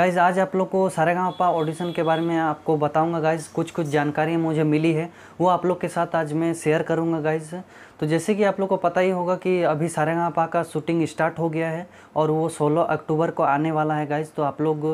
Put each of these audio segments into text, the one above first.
guys आज आप लोग को सारे पा ऑडिशन के बारे में आपको बताऊंगा गाइज कुछ कुछ जानकारी मुझे मिली है वो आप लोग के साथ आज मैं शेयर करूंगा गाइज तो जैसे कि आप लोग को पता ही होगा कि अभी सारे पा का शूटिंग स्टार्ट हो गया है और वो सोलह अक्टूबर को आने वाला है गाइज तो आप लोग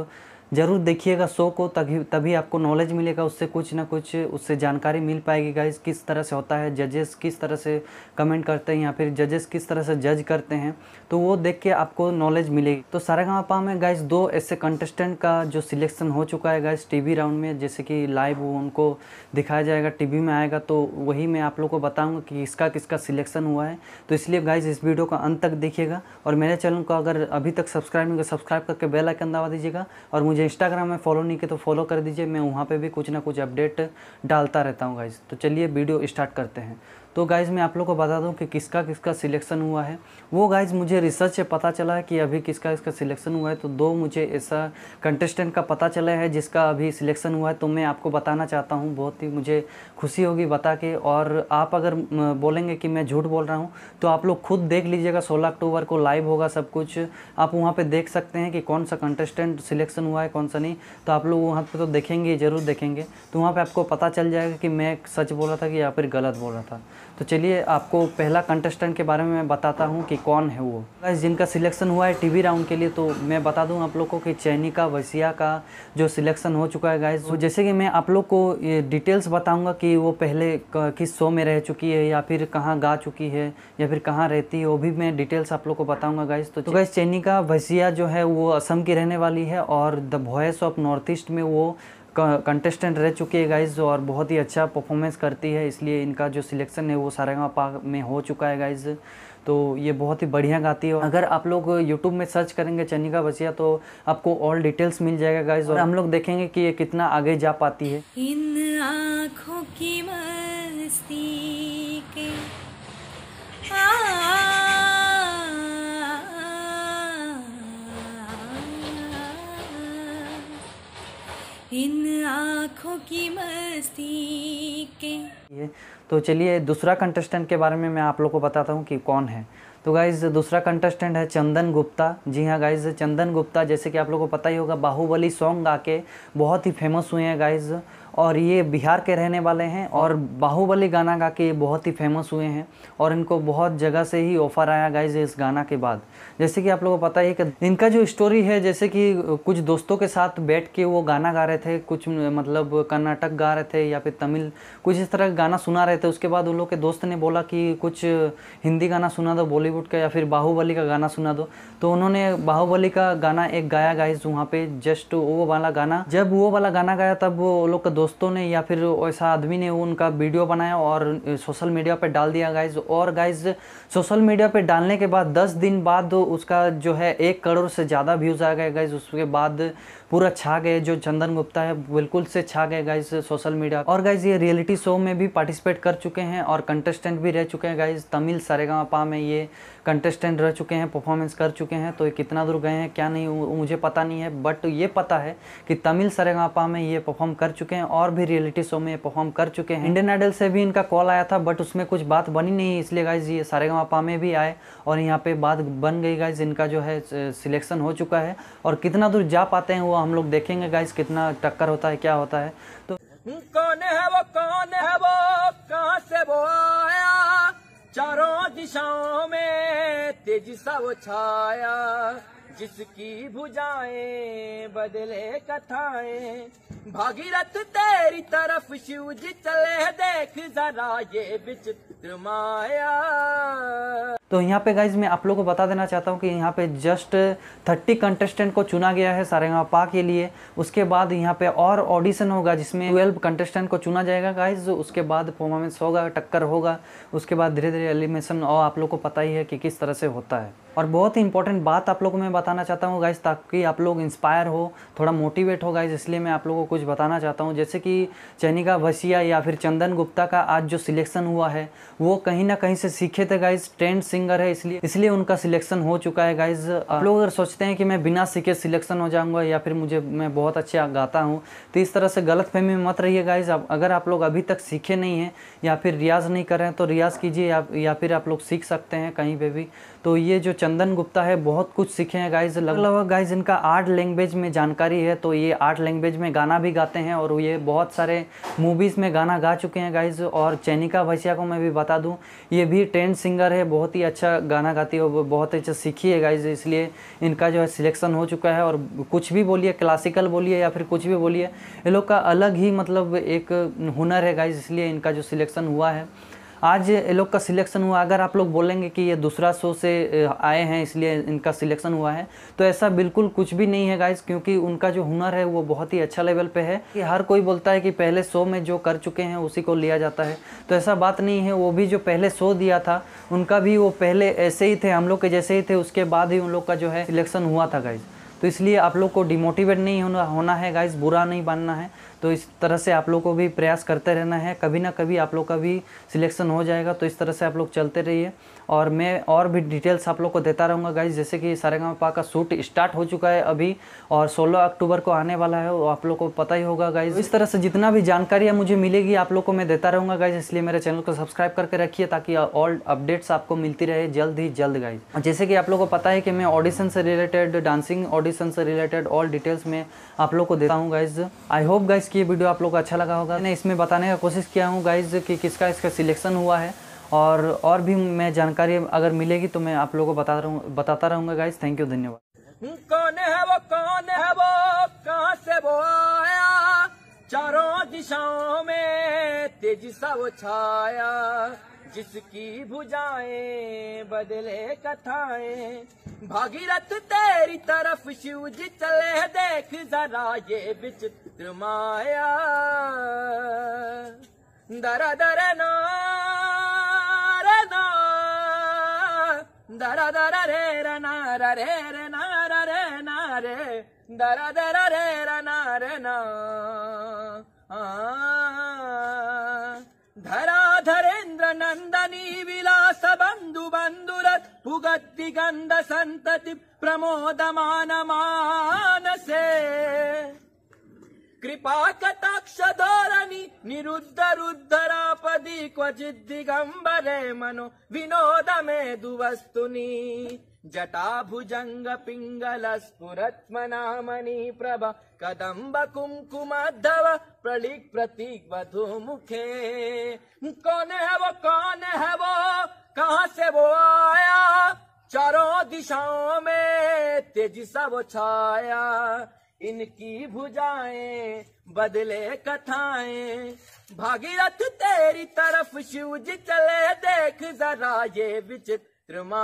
ज़रूर देखिएगा शो को तभी तभी आपको नॉलेज मिलेगा उससे कुछ ना कुछ उससे जानकारी मिल पाएगी गाइज किस तरह से होता है जजेस किस तरह से कमेंट करते हैं या फिर जजेस किस तरह से जज करते हैं तो वो देख के आपको नॉलेज मिलेगी तो सारेगामापा में गाइज दो ऐसे कंटेस्टेंट का जो सिलेक्शन हो चुका है गाइज टी राउंड में जैसे कि लाइव उनको दिखाया जाएगा टी में आएगा तो वही मैं आप लोग को बताऊँगा कि किसका किसका सिलेक्शन हुआ है तो इसलिए गाइज इस वीडियो का अंत तक देखिएगा और मेरे चैनल को अगर अभी तक सब्सक्राइब नहीं सब्सक्राइब करके बेल आइकन दबा दीजिएगा और मुझे मुझे इंस्टाग्राम में फॉलो नहीं किया तो फॉलो कर दीजिए मैं वहाँ पे भी कुछ ना कुछ अपडेट डालता रहता हूँ गाइज तो चलिए वीडियो स्टार्ट करते हैं तो गाइज़ मैं आप लोग को बता दूं कि किसका किसका सिलेक्शन हुआ है वो गाइज़ मुझे रिसर्च से पता चला है कि अभी किसका किसका सिलेक्शन हुआ है तो दो मुझे ऐसा कंटेस्टेंट का पता चला है जिसका अभी सिलेक्शन हुआ है तो मैं आपको बताना चाहता हूँ बहुत ही मुझे खुशी होगी बता के और आप अगर बोलेंगे कि मैं झूठ बोल रहा हूँ तो आप लोग खुद देख लीजिएगा सोलह अक्टूबर को लाइव होगा सब कुछ आप वहाँ पर देख सकते हैं कि कौन सा कंटेस्टेंट सिलेक्शन हुआ है कौन सा नहीं तो आप लोग वहाँ पर तो देखेंगे ज़रूर देखेंगे तो वहाँ पर आपको पता चल जाएगा कि मैं सच बोल रहा था कि या फिर गलत बोल रहा था तो चलिए आपको पहला कंटेस्टेंट के बारे में मैं बताता हूँ कि कौन है वो गाइस जिनका सिलेक्शन हुआ है टीवी राउंड के लिए तो मैं बता दूँ आप लोग को कि चैनी का वैसिया का जो सिलेक्शन हो चुका है गाइस तो जैसे कि मैं आप लोग को ये डिटेल्स बताऊँगा कि वो पहले किस शो में रह चुकी है या फिर कहाँ गा चुकी है या फिर कहाँ रहती है वो भी मैं डिटेल्स आप लोग को बताऊँगा गाइज तो, तो गाइज चैनी का वैसिया जो है वो असम की रहने वाली है और the voice of north east में वो कंटेस्टेंट रह चुकी है गाइज़ और बहुत ही अच्छा परफॉर्मेंस करती है इसलिए इनका जो सिलेक्शन है वो पा में हो चुका है गाइज़ तो ये बहुत ही बढ़िया गाती है अगर आप लोग यूट्यूब में सर्च करेंगे चनिका बसिया तो आपको ऑल डिटेल्स मिल जाएगा गाइज और हम लोग देखेंगे कि ये कितना आगे जा पाती है इन आँखों की मस्ती के इन आँखों की मस्ती के ये तो चलिए दूसरा कंटेस्टेंट के बारे में मैं आप लोग को बताता हूँ कि कौन है तो गाइज़ दूसरा कंटेस्टेंट है चंदन गुप्ता जी हाँ गाइज़ चंदन गुप्ता जैसे कि आप लोग को पता ही होगा बाहुबली सॉन्ग गा के बहुत ही फेमस हुए हैं गाइज़ और ये बिहार के रहने वाले हैं और बाहुबली गाना गा के ये बहुत ही फेमस हुए हैं और इनको बहुत जगह से ही ऑफ़र आया गाइज इस गाना के बाद जैसे कि आप लोगों को पता ही कि इनका जो स्टोरी है जैसे कि कुछ दोस्तों के साथ बैठ के वो गाना गा रहे थे कुछ मतलब कर्नाटक गा रहे थे या फिर तमिल कुछ इस तरह गाना सुना रहे थे उसके बाद उन लोग के दोस्त ने बोला कि कुछ हिंदी गाना सुना दो बॉलीवुड का या फिर बाहुबली का गाना सुना दो तो उन्होंने बाहुबली का गाना एक गाया गाइज वहाँ पे जस्ट वो वाला गाना जब वो वाला गाना गाया तब वो लोग का दोस्त दोस्तों ने या फिर ऐसा आदमी ने उनका वीडियो बनाया और सोशल मीडिया पर डाल दिया गाइज और गाइज सोशल मीडिया पर डालने के बाद दस दिन बाद उसका जो है एक करोड़ से ज़्यादा व्यूज़ आ गए गाइज उसके बाद पूरा छा गए जो चंदन गुप्ता है बिल्कुल से छा गए गाइज सोशल मीडिया और गाइज ये रियलिटी शो में भी पार्टिसिपेट कर चुके हैं और कंटेस्टेंट भी रह चुके हैं गाइज तमिल पा में ये कंटेस्टेंट रह चुके हैं परफॉर्मेंस कर चुके हैं तो ये कितना दूर गए हैं क्या नहीं मुझे पता नहीं है बट ये पता है कि तमिल पा में ये परफॉर्म कर चुके हैं और भी रियलिटी शो में ये परफॉर्म कर चुके हैं इंडियन आइडल से भी इनका कॉल आया था बट उसमें कुछ बात बनी नहीं इसलिए गाइज ये पा में भी आए और यहाँ पे बात बन गई गाइज इनका जो है सिलेक्शन हो चुका है और कितना दूर जा पाते हैं वो हम लोग देखेंगे गाइस कितना टक्कर होता है क्या होता है तो कौन है वो कौन है वो कहा से वो आया चारों दिशाओं में तेजी सा वो छाया जिसकी भुजाएं बदले कथाएं भागीरथ तेरी तरफ शिव जी चले देख जरा ये विचित्र माया तो यहाँ पे गाइज मैं आप लोगों को बता देना चाहता हूँ कि यहाँ पे जस्ट थर्टी कंटेस्टेंट को चुना गया है पा के लिए उसके बाद यहाँ पे और ऑडिशन होगा जिसमें ट्वेल्व कंटेस्टेंट को चुना जाएगा गाइज उसके बाद परफॉर्मेंस होगा टक्कर होगा उसके बाद धीरे धीरे एलिमेशन और आप लोग को पता ही है कि किस तरह से होता है और बहुत ही इंपॉर्टेंट बात आप लोगों को मैं बताना चाहता हूँ गाइज ताकि आप लोग इंस्पायर हो थोड़ा मोटिवेट हो गाइज इसलिए मैं आप लोगों को कुछ बताना चाहता हूँ जैसे कि चैनिका भसिया या फिर चंदन गुप्ता का आज जो सिलेक्शन हुआ है वो कहीं ना कहीं से सीखे थे गाइज ट्रेंड सिंगर है इसलिए इसलिए उनका सिलेक्शन हो चुका है गाइज आप लोग अगर सोचते हैं कि मैं बिना सीखे सिलेक्शन हो जाऊँगा या फिर मुझे मैं बहुत अच्छे गाता हूँ तो इस तरह से गलत फहमी में मत रहिए गाइज अगर आप लोग अभी तक सीखे नहीं हैं या फिर रियाज़ नहीं कर रहे हैं तो रियाज़ कीजिए या फिर आप लोग सीख सकते हैं कहीं पर भी तो ये जो चंदन गुप्ता है बहुत कुछ सीखे हैं गाइज लगभग गाइज इनका आर्ट लैंग्वेज में जानकारी है तो ये आर्ट लैंग्वेज में गाना भी गाते हैं और ये बहुत सारे मूवीज़ में गाना गा चुके हैं गाइज और चैनिका भैसिया को मैं भी बता दूँ ये भी ट्रेंड सिंगर है बहुत ही अच्छा गाना गाती है बहुत अच्छा सीखी है गाइज इसलिए इनका जो है सिलेक्शन हो चुका है और कुछ भी बोलिए क्लासिकल बोलिए या फिर कुछ भी बोलिए ये लोग का अलग ही मतलब एक हुनर है गाइज इसलिए इनका जो सिलेक्शन हुआ है आज ये लोग का सिलेक्शन हुआ अगर आप लोग बोलेंगे कि ये दूसरा शो से आए हैं इसलिए इनका सिलेक्शन हुआ है तो ऐसा बिल्कुल कुछ भी नहीं है गाइज क्योंकि उनका जो हुनर है वो बहुत ही अच्छा लेवल पे है कि हर कोई बोलता है कि पहले शो में जो कर चुके हैं उसी को लिया जाता है तो ऐसा बात नहीं है वो भी जो पहले शो दिया था उनका भी वो पहले ऐसे ही थे हम लोग के जैसे ही थे उसके बाद ही उन लोग का जो है सिलेक्शन हुआ था गाइज़ तो इसलिए आप लोग को डिमोटिवेट नहीं होना होना है गाइस बुरा नहीं बनना है तो इस तरह से आप लोग को भी प्रयास करते रहना है कभी ना कभी आप लोग का भी सिलेक्शन हो जाएगा तो इस तरह से आप लोग चलते रहिए और मैं और भी डिटेल्स आप लोग को देता रहूँगा गाइज जैसे कि पा का शूट स्टार्ट हो चुका है अभी और सोलह अक्टूबर को आने वाला है वो आप लोग को पता ही होगा गाइज तो इस तरह से जितना भी जानकारियाँ मुझे मिलेगी आप लोग को मैं देता रहूँगा गाइज इसलिए मेरे चैनल को सब्सक्राइब करके रखिए ताकि ऑल अपडेट्स आपको मिलती रहे जल्द ही जल्द गाइज जैसे कि आप लोग को पता है कि मैं ऑडिशन से रिलेटेड डांसिंग ऑडिशन एप्लीकेशन से रिलेटेड ऑल डिटेल्स में आप लोग को देता हूँ गाइज आई होप गाइज की वीडियो आप लोग को अच्छा लगा होगा मैंने इसमें बताने का कोशिश किया हूँ गाइज कि किसका इसका सिलेक्शन हुआ है और और भी मैं जानकारी अगर मिलेगी तो मैं आप लोगों को बता रहूं, बताता रहूंगा गाइज थैंक यू धन्यवाद कौन है वो कौन है वो कहाँ से वो आया चारों दिशाओं में तेजी सा वो छाया जिसकी भुजाएं बदले कथाएं भागीरथ तेरी तरफ शिव जी चले देख जरा ये विचित्र माया दरा दरा ना रे दरा दरा रे रना रे रे रे दर दर रेर नारणा धरा धरेन्द्र नन्दनी विलास बन्धु बन्धुर पुगत्ति गन्ध सन्तति प्रमोद मान मानसे कृपा कटाक्ष धोरणी निरुद्ध रुद्धरापदि दिगंबरे मनो विनोद मे दुवस्तुनि जटाभुजङ्ग पिङ्गल स्फुरत्मनामनि प्रभ कदम्ब धव प्रलिक प्रतीक वधु मुखे कौन है वो कौन है वो कहाँ से वो आया चारों दिशाओं में तेजी सा वो छाया इनकी भुजाएं बदले कथाएं भागीरथ तेरी तरफ शिव जी चले देख जरा ये विचित्र मा